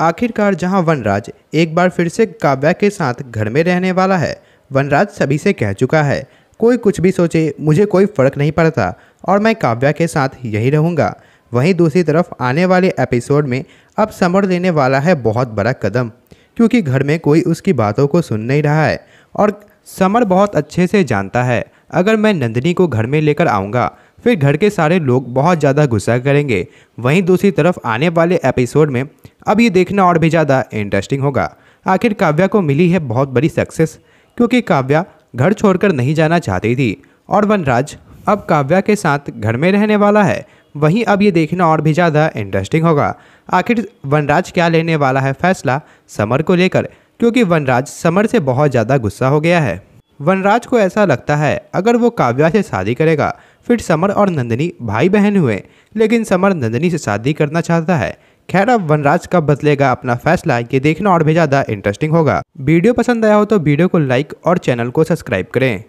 आखिरकार जहां वनराज एक बार फिर से काव्या के साथ घर में रहने वाला है वनराज सभी से कह चुका है कोई कुछ भी सोचे मुझे कोई फ़र्क नहीं पड़ता और मैं काव्या के साथ यही रहूँगा वहीं दूसरी तरफ आने वाले एपिसोड में अब समर लेने वाला है बहुत बड़ा कदम क्योंकि घर में कोई उसकी बातों को सुन नहीं रहा है और समर बहुत अच्छे से जानता है अगर मैं नंदिनी को घर में लेकर आऊँगा फिर घर के सारे लोग बहुत ज़्यादा गुस्सा करेंगे वहीं दूसरी तरफ आने वाले एपिसोड में अब ये देखना और भी ज़्यादा इंटरेस्टिंग होगा आखिर काव्या को मिली है बहुत बड़ी सक्सेस क्योंकि काव्या घर छोड़कर नहीं जाना चाहती थी और वनराज अब काव्या के साथ घर में रहने वाला है वहीं अब ये देखना और भी ज़्यादा इंटरेस्टिंग होगा आखिर वनराज क्या लेने वाला है फैसला समर को लेकर क्योंकि वनराज समर से बहुत ज़्यादा गुस्सा हो गया है वनराज को ऐसा लगता है अगर वो काव्या से शादी करेगा फिर समर और नंदनी भाई बहन हुए लेकिन समर नंदनी से शादी करना चाहता है खैर अब वनराज कब बदलेगा अपना फैसला ये देखना और भी ज्यादा इंटरेस्टिंग होगा वीडियो पसंद आया हो तो वीडियो को लाइक और चैनल को सब्सक्राइब करें